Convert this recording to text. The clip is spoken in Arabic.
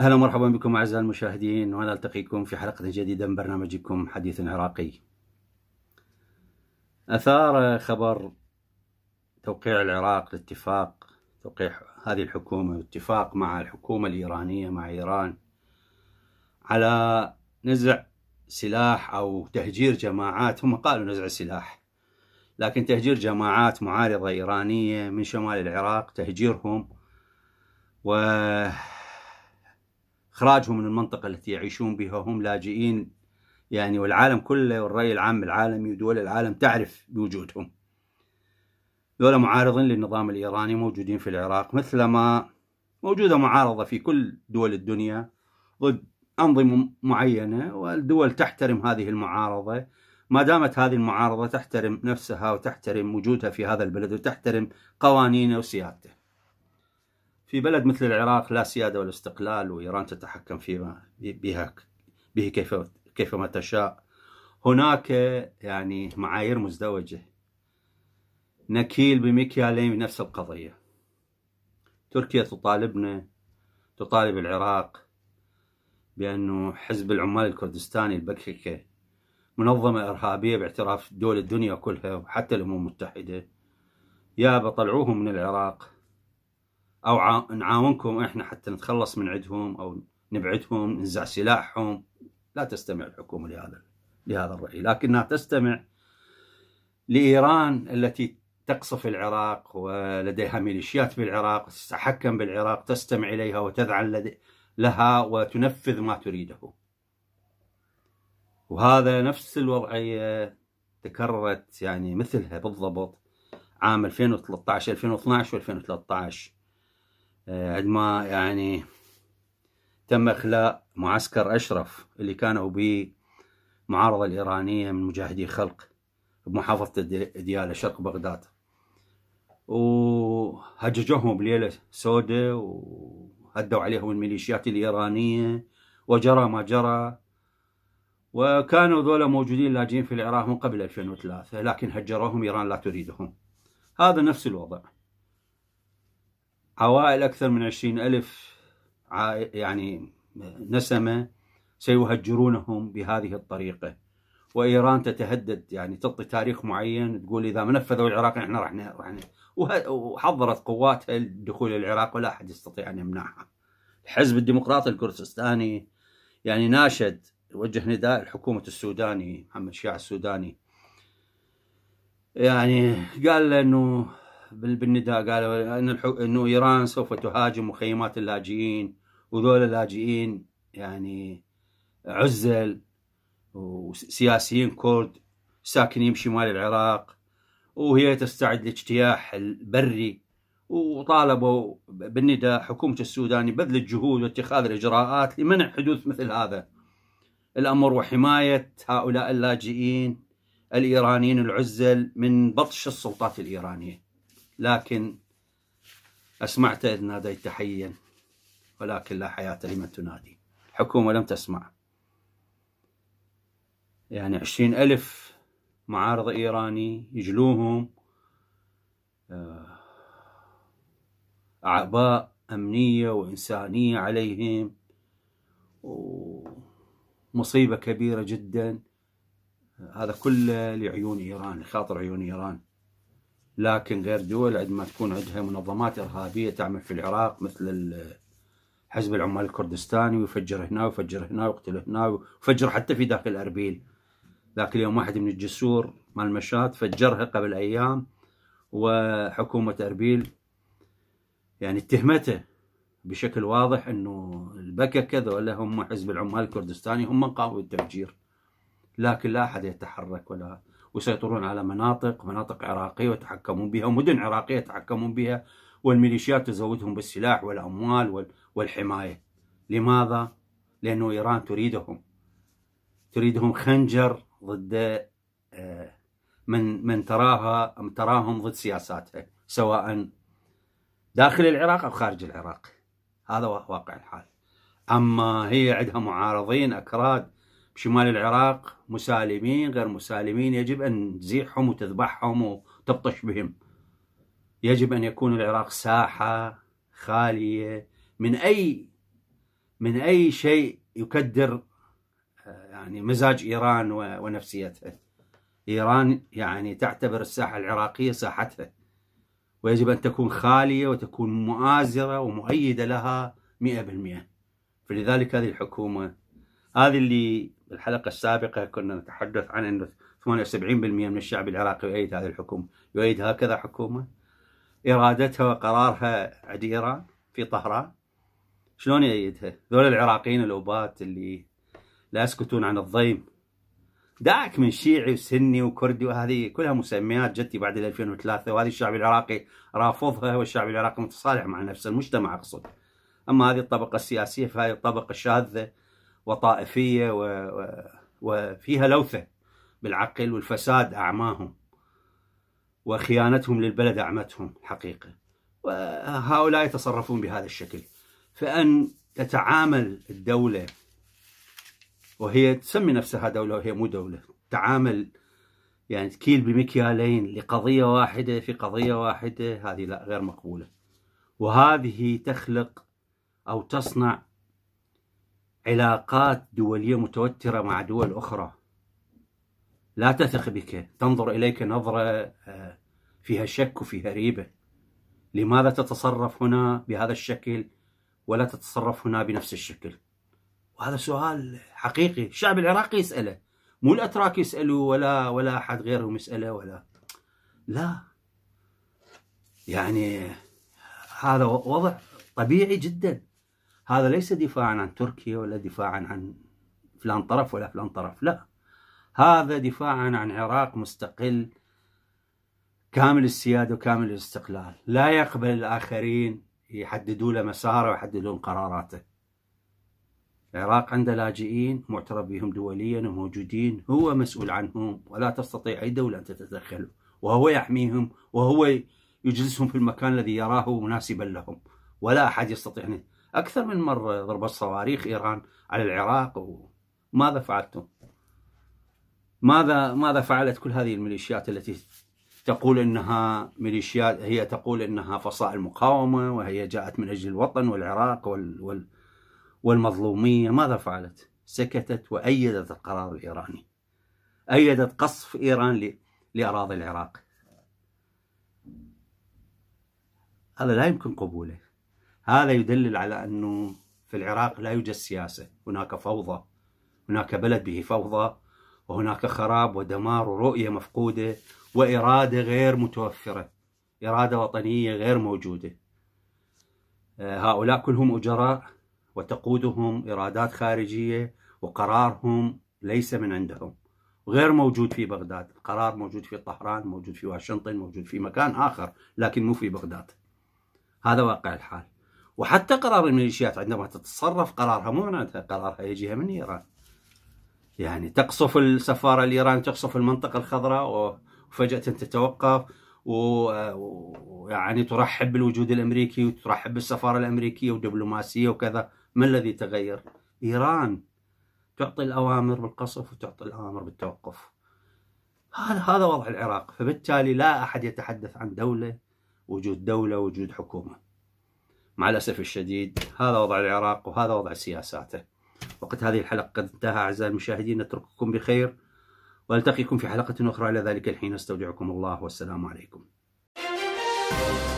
اهلا ومرحبا بكم اعزائي المشاهدين ونلتقيكم في حلقه جديده من برنامجكم حديث عراقي. اثار خبر توقيع العراق لاتفاق توقيع هذه الحكومة واتفاق مع الحكومة الإيرانية مع إيران على نزع سلاح أو تهجير جماعات هم قالوا نزع سلاح لكن تهجير جماعات معارضة إيرانية من شمال العراق تهجيرهم و إخراجهم من المنطقة التي يعيشون بها هم لاجئين يعني والعالم كله والرأي العام العالمي ودول العالم تعرف بوجودهم ذولا معارضين للنظام الإيراني موجودين في العراق مثلما موجودة معارضة في كل دول الدنيا ضد أنظمة معينة والدول تحترم هذه المعارضة ما دامت هذه المعارضة تحترم نفسها وتحترم وجودها في هذا البلد وتحترم قوانينه وسيادته في بلد مثل العراق لا سيادة ولا استقلال وإيران تتحكم فيما بها به كيف كيفما تشاء هناك يعني معايير مزدوجه نكيل بمكيالين نفس القضية تركيا تطالبنا تطالب العراق بأنه حزب العمال الكردستاني البككة منظمة إرهابية باعتراف دول الدنيا كلها وحتى الأمم المتحدة يا بطلعوهم من العراق أو نعاونكم إحنا حتى نتخلص من عندهم أو نبعدهم ننزع سلاحهم لا تستمع الحكومة لهذا لهذا الرأي لكنها تستمع لإيران التي تقصف العراق ولديها ميليشيات بالعراق تتحكم بالعراق تستمع إليها وتذعن لها وتنفذ ما تريده وهذا نفس الوضعية آه، تكررت يعني مثلها بالضبط عام 2013 2012 و2013 عندما يعني تم إخلاء معسكر أشرف اللي كانوا به معارضة الإيرانية من مجاهدي خلق بمحافظة ديالى شرق بغداد وهججوهم بليلة سوداء وهدوا عليهم الميليشيات الإيرانية وجرى ما جرى وكانوا ذولا موجودين لاجئين في العراق من قبل 2003 لكن هجروهم إيران لا تريدهم هذا نفس الوضع عوائل أكثر من 20 ألف يعني نسمة سيهجرونهم بهذه الطريقة وايران تتهدد يعني تعطي تاريخ معين تقول اذا ما نفذوا العراق احنا راح راح وحضرت قواتها لدخول العراق ولا احد يستطيع ان يمنعها. الحزب الديمقراطي الكردستاني يعني ناشد وجه نداء الحكومة السوداني محمد شيع السوداني يعني قال انه بالنداء قال ان انه ايران سوف تهاجم مخيمات اللاجئين وذول اللاجئين يعني عزل وسياسيين كرد ساكنين بشمال العراق وهي تستعد لاجتياح البري وطالبوا بالنداء حكومة السوداني بذل الجهود واتخاذ الإجراءات لمنع حدوث مثل هذا الأمر وحماية هؤلاء اللاجئين الإيرانيين العزل من بطش السلطات الإيرانية لكن أسمعت إذ ناديت تحيا ولكن لا حياة لمن تنادي حكومة لم تسمع يعني عشرين ألف معارض إيراني يجلوهم آه، أعباء أمنية وإنسانية عليهم ومصيبة كبيرة جدا هذا كله لعيون إيران لخاطر عيون إيران لكن غير دول عندما تكون عندها منظمات إرهابية تعمل في العراق مثل حزب العمال الكردستاني ويفجر هنا ويفجر هنا ويقتل هنا ويفجر حتى في داخل أربيل ذاك اليوم واحد من الجسور مال مشات فجرها قبل أيام وحكومة أربيل يعني اتهمته بشكل واضح أنه كذا ولا هم حزب العمال الكردستاني هم من قاموا بالتفجير لكن لا أحد يتحرك ولا ويسيطرون على مناطق مناطق عراقية ويتحكمون بها ومدن عراقية يتحكمون بها والميليشيات تزودهم بالسلاح والأموال والحماية لماذا؟ لأنه إيران تريدهم تريدهم خنجر ضد آه، من من تراها من تراهم ضد سياساتها سواء داخل العراق او خارج العراق هذا واقع الحال اما هي عندها معارضين اكراد بشمال العراق مسالمين غير مسالمين يجب ان تزيحهم وتذبحهم وتبطش بهم يجب ان يكون العراق ساحه خاليه من اي من اي شيء يكدر يعني مزاج إيران ونفسيتها إيران يعني تعتبر الساحة العراقية ساحتها ويجب أن تكون خالية وتكون مؤازرة ومؤيدة لها 100% فلذلك هذه الحكومة هذه اللي بالحلقة السابقة كنا نتحدث عن أنه 78% من الشعب العراقي يؤيد هذه الحكومة يؤيد هكذا حكومة إرادتها وقرارها عند إيران في طهران شلون يؤيدها؟ ذول العراقيين الأوبات اللي لا يسكتون عن الضيم دعك من شيعي وسني وكردي وهذه كلها مسميات جتي بعد 2003 وهذه الشعب العراقي رافضها والشعب العراقي متصالح مع نفسه المجتمع اقصد اما هذه الطبقه السياسيه فهذه الطبقه شاذه وطائفيه و... و... وفيها لوثه بالعقل والفساد اعماهم وخيانتهم للبلد اعمتهم حقيقه وهؤلاء يتصرفون بهذا الشكل فان تتعامل الدوله وهي تسمي نفسها دولة وهي مو دولة تعامل يعني تكيل بمكيالين لقضية واحدة في قضية واحدة هذه لا غير مقبولة وهذه تخلق أو تصنع علاقات دولية متوترة مع دول أخرى لا تثق بك تنظر إليك نظرة آه، فيها شك وفيها ريبة لماذا تتصرف هنا بهذا الشكل ولا تتصرف هنا بنفس الشكل وهذا سؤال حقيقي الشعب العراقي يسأله مو الأتراك يسألوا ولا ولا أحد غيرهم يسأله ولا لا يعني هذا وضع طبيعي جدا هذا ليس دفاعا عن تركيا ولا دفاعا عن فلان طرف ولا فلان طرف لا هذا دفاعا عن عراق مستقل كامل السيادة وكامل الاستقلال لا يقبل الآخرين يحددوا له مساره ويحددون قراراته العراق عنده لاجئين معترف بهم دوليا وموجودين هو مسؤول عنهم ولا تستطيع أي دولة أن تتدخل وهو يحميهم وهو يجلسهم في المكان الذي يراه مناسبا لهم ولا أحد يستطيع أكثر من مرة ضربت صواريخ إيران على العراق وماذا فعلتم؟ ماذا ماذا فعلت كل هذه الميليشيات التي تقول انها ميليشيات هي تقول انها فصائل مقاومه وهي جاءت من اجل الوطن والعراق وال, وال والمظلومية ماذا فعلت؟ سكتت وأيدت القرار الإيراني أيدت قصف إيران لأراضي العراق هذا لا يمكن قبوله هذا يدلل على أنه في العراق لا يوجد سياسة هناك فوضى هناك بلد به فوضى وهناك خراب ودمار ورؤية مفقودة وإرادة غير متوفرة إرادة وطنية غير موجودة آه، هؤلاء كلهم أجراء وتقودهم إرادات خارجية وقرارهم ليس من عندهم غير موجود في بغداد القرار موجود في طهران موجود في واشنطن موجود في مكان آخر لكن مو في بغداد هذا واقع الحال وحتى قرار الميليشيات عندما تتصرف قرارها مو من قرارها يجيها من إيران يعني تقصف السفارة الإيران تقصف المنطقة الخضراء وفجأة تتوقف ويعني ترحب بالوجود الامريكي وترحب بالسفاره الامريكيه ودبلوماسيه وكذا ما الذي تغير؟ إيران تعطي الأوامر بالقصف وتعطي الأوامر بالتوقف هذا هذا وضع العراق فبالتالي لا أحد يتحدث عن دولة وجود دولة وجود حكومة مع الأسف الشديد هذا وضع العراق وهذا وضع سياساته وقت هذه الحلقة قد انتهى أعزائي المشاهدين نترككم بخير وألتقيكم في حلقة أخرى إلى ذلك الحين أستودعكم الله والسلام عليكم Thank you.